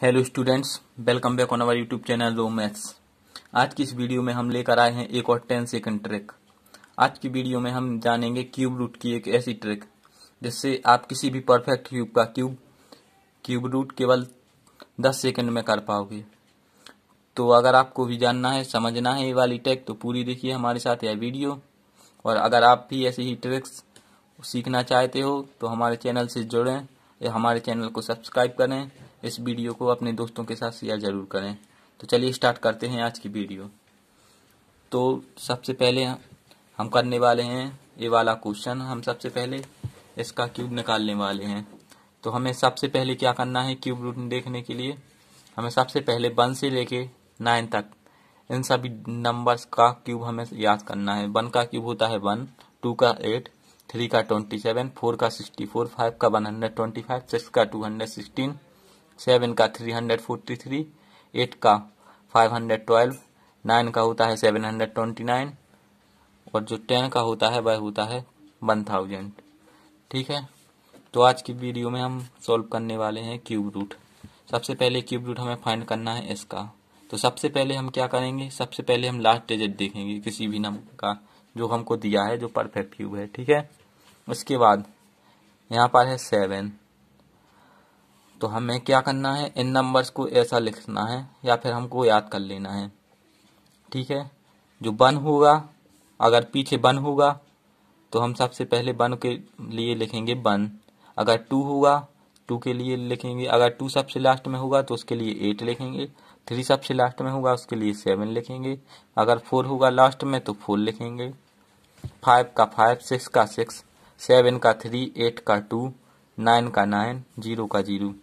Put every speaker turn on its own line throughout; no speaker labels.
hello students welcome back on our YouTube channel रो maths आज की इस वीडियो में हम लेकर आए हैं एक और टेन सेकंड ट्रिक आज की वीडियो में हम जानेंगे क्यूब रूट की एक ऐसी ट्रिक जिससे आप किसी भी परफेक्ट क्यूब का क्यूब क्यूब रूट केवल दस सेकंड में कर पाओगे तो अगर आपको भी जानना है समझना है ये वाली ट्रिक तो पूरी देखिए हमारे साथ यह वीडियो और अगर आप भी ऐसी ही ट्रिक्स सीखना चाहते हो तो हमारे चैनल से जुड़ें या हमारे चैनल को सब्सक्राइब करें इस वीडियो को अपने दोस्तों के साथ शेयर जरूर करें तो चलिए स्टार्ट करते हैं आज की वीडियो तो सबसे पहले हम करने वाले हैं ये वाला क्वेश्चन हम सबसे पहले इसका क्यूब निकालने वाले हैं तो हमें सबसे पहले क्या करना है क्यूब रूट देखने के लिए हमें सबसे पहले वन से लेके नाइन तक इन सभी नंबर्स का क्यूब हमें याद करना है वन का क्यूब होता है वन टू का एट थ्री का ट्वेंटी सेवन फोर का सिक्सटी फोर फाइव का one hundred twenty five six का टू हंड्रेड सिक्सटीन सेवन का three hundred forty three eight का फाइव हंड्रेड ट्वेल्व नाइन का होता है सेवन हंड्रेड ट्वेंटी नाइन और जो टेन का होता है वह होता है वन थाउजेंड ठीक है तो आज की वीडियो में हम सॉल्व करने वाले हैं क्यूब रूट सबसे पहले क्यूब रूट हमें फाइंड करना है इसका तो सबसे पहले हम क्या करेंगे सबसे पहले हम लास्ट डिजिट देखेंगे किसी भी नंबर का जो हमको दिया है जो परफेक्ट क्यूब है ठीक है उसके बाद यहाँ पर है सेवन तो हमें क्या करना है इन नंबर्स को ऐसा लिखना है या फिर हमको याद कर लेना है ठीक है जो वन होगा अगर पीछे वन होगा तो हम सबसे पहले वन के लिए लिखेंगे वन अगर टू होगा टू के लिए लिखेंगे अगर टू सबसे लास्ट में होगा तो उसके लिए एट लिखेंगे थ्री सबसे लास्ट में होगा उसके लिए सेवन लिखेंगे अगर फोर होगा लास्ट में तो फोर लिखेंगे फाइव का फाइव सिक्स का सिक्स सेवन का थ्री एट का टू नाइन का नाइन जीरो का जीरो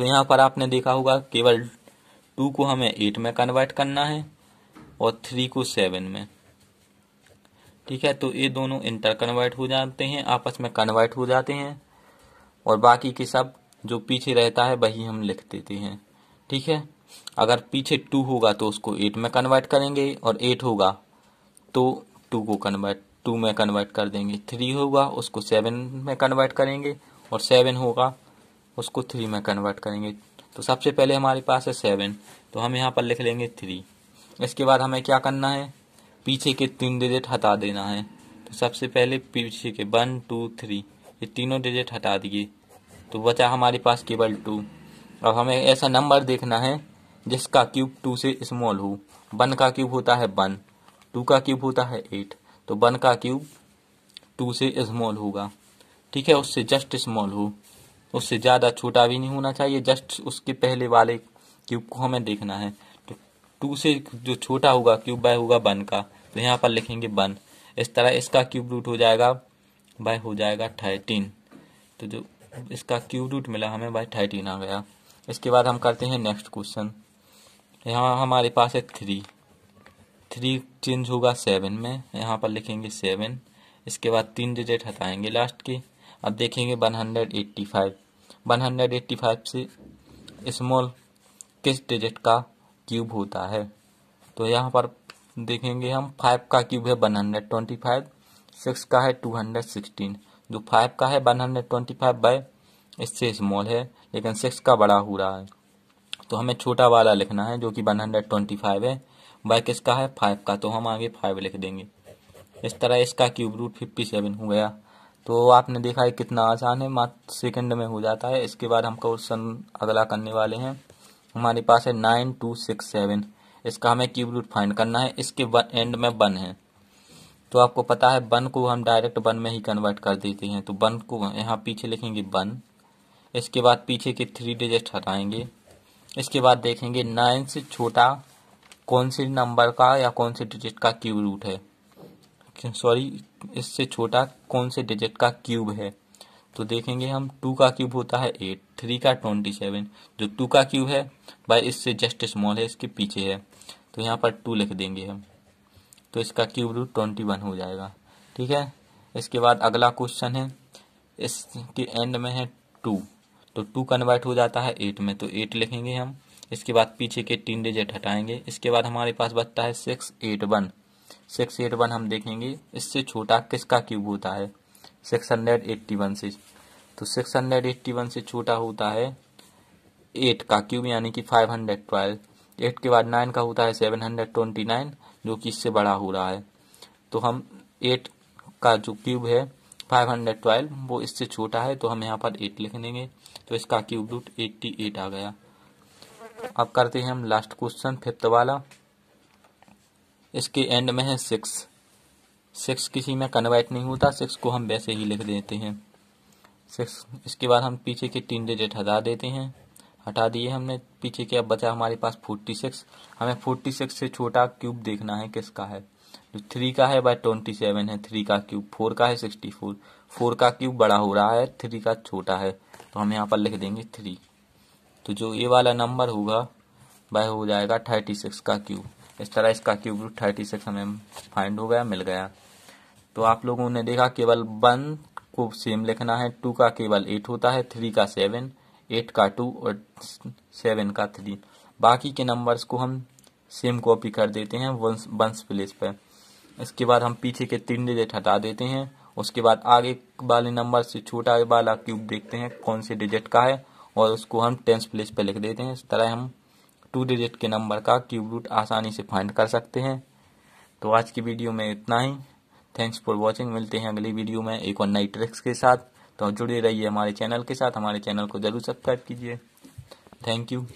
तो यहाँ पर आपने देखा होगा केवल टू को हमें एट में कन्वर्ट करना है और थ्री को सेवन में ठीक है तो ये दोनों इंटर कन्वर्ट हो जाते हैं आपस में कन्वर्ट हो जाते हैं और बाकी के सब जो पीछे रहता है वही हम लिख देते हैं ठीक है अगर पीछे टू होगा तो उसको एट में कन्वर्ट करेंगे और एट होगा तो टू को कन्वर्ट टू में कन्वर्ट कर देंगे थ्री होगा उसको सेवन में कन्वर्ट करेंगे और सेवन होगा उसको थ्री में कन्वर्ट करेंगे तो सबसे पहले हमारे पास है सेवन तो हम यहाँ पर लिख लेंगे थ्री इसके बाद हमें क्या करना है पीछे के तीन डिजिट हटा देना है तो सबसे पहले पीछे के वन टू थ्री ये तीनों डिजिट हटा दिए तो बचा हमारे पास केवल टू अब हमें ऐसा नंबर देखना है जिसका क्यूब टू से स्मॉल हो वन का क्यूब होता है वन टू का क्यूब होता है एट तो वन का क्यूब टू से स्मॉल होगा ठीक है उससे जस्ट स्मॉल हो उससे ज़्यादा छोटा भी नहीं होना चाहिए जस्ट उसके पहले वाले क्यूब को हमें देखना है तो टू से जो छोटा होगा क्यूब बाय होगा वन का तो यहाँ पर लिखेंगे वन इस तरह इसका क्यूब रूट हो जाएगा बाय हो जाएगा थर्टीन तो जो इसका क्यूब रूट मिला हमें बाय थर्टीन आ गया इसके बाद हम करते हैं नेक्स्ट क्वेश्चन यहाँ हमारे पास है थ्री थ्री चेंज होगा सेवन में यहाँ पर लिखेंगे सेवन इसके बाद तीन डिजिट हटाएंगे लास्ट की अब देखेंगे 185 185 से स्मॉल किस डिजिट का क्यूब होता है तो यहाँ पर देखेंगे हम फाइव का क्यूब है 125 सिक्स का है 216 जो फाइव का है 125 बाय इससे स्मॉल है लेकिन सिक्स का बड़ा हो रहा है तो हमें छोटा वाला लिखना है जो कि 125 है बाय किसका है फाइव का तो हम आगे फाइव लिख देंगे इस तरह इसका क्यूब रूट फिफ्टी सेवन हो गया तो आपने देखा है कितना आसान है मात्र सेकंड में हो जाता है इसके बाद हम क्वेश्चन अगला करने वाले हैं हमारे पास है नाइन टू सिक्स सेवन इसका हमें क्यूब रूट फाइंड करना है इसके एंड में वन है तो आपको पता है वन को हम डायरेक्ट वन में ही कन्वर्ट कर देते हैं तो वन को यहाँ पीछे लिखेंगे वन इसके बाद पीछे के थ्री डिजिट हटाएंगे इसके बाद देखेंगे नाइन से छोटा कौन से नंबर का या कौन से डिजिट का क्यूब रूट है सॉरी इससे छोटा कौन से डिजिट का क्यूब है तो देखेंगे हम टू का क्यूब होता है एट थ्री का ट्वेंटी सेवन जो टू का क्यूब है भाई इससे जस्ट स्मॉल है इसके पीछे है तो यहाँ पर टू लिख देंगे हम तो इसका क्यूब रूट ट्वेंटी वन हो जाएगा ठीक है इसके बाद अगला क्वेश्चन है इसके एंड में है टू तो टू कन्वर्ट हो जाता है एट में तो एट लिखेंगे हम इसके बाद पीछे के तीन डिजिट हटाएंगे इसके बाद हमारे पास बचता है six eight one six eight one हम देखेंगे इससे छोटा किसका क्यूब होता है सिक्स हंड्रेड एट्टी वन से तो सिक्स हंड्रेड एट्टी वन से छोटा होता है एट का क्यूब यानी कि फाइव हंड्रेड ट्वेल्व एट के बाद नाइन का होता है सेवन हंड्रेड ट्वेंटी नाइन जो कि इससे बड़ा हो रहा है तो हम एट का जो क्यूब है फाइव हंड्रेड ट्वेल्व वो इससे छोटा है तो हम यहाँ पर एट लिख देंगे तो इसका क्यूब रूट एट्टी एट आ गया अब करते हैं हम लास्ट क्वेश्चन फिफ्थ वाला इसके एंड में है सिक्स सिक्स किसी में कन्वर्ट नहीं होता सिक्स को हम वैसे ही लिख देते हैं सिक्स इसके बाद हम पीछे के तीन डिजिट हटा देते हैं हटा दिए हमने पीछे के अब बचा हमारे पास फोर्टी सिक्स हमें फोर्टी सिक्स से छोटा क्यूब देखना है किसका है जो थ्री का है वह ट्वेंटी सेवन है थ्री का क्यूब फोर का है सिक्सटी फोर फोर का क्यूब बड़ा हो रहा है थ्री का छोटा है तो हम यहाँ पर लिख देंगे थ्री तो जो ये वाला नंबर होगा वह हो जाएगा थर्टी सिक्स का क्यूब इस तरह इसका क्यूब रूट थर्टी सिक्स हमें फाइंड हो गया मिल गया तो आप लोगों ने देखा केवल वन को सेम लिखना है टू का केवल एट होता है थ्री का सेवन एट का टू और सेवन का थ्री बाकी के नंबर्स को हम सेम कॉपी कर देते हैं वंस वंस प्लेस पर इसके बाद हम पीछे के तीन डिजिट हटा देते हैं उसके बाद आगे वाले नंबर से छोटा वाला क्यूब देखते हैं कौन से डिजिट का है और उसको हम टेंस प्लेस पर लिख देते हैं इस तरह हम टू डिजिट के नंबर का क्यूब रूट आसानी से फाइंड कर सकते हैं तो आज की वीडियो में इतना ही थैंक्स फॉर वॉचिंग मिलते हैं अगली वीडियो में एक और नई ट्रिक्स के साथ तो जुड़े रहिए हमारे चैनल के साथ हमारे चैनल को जरूर सब्सक्राइब कीजिए थैंक यू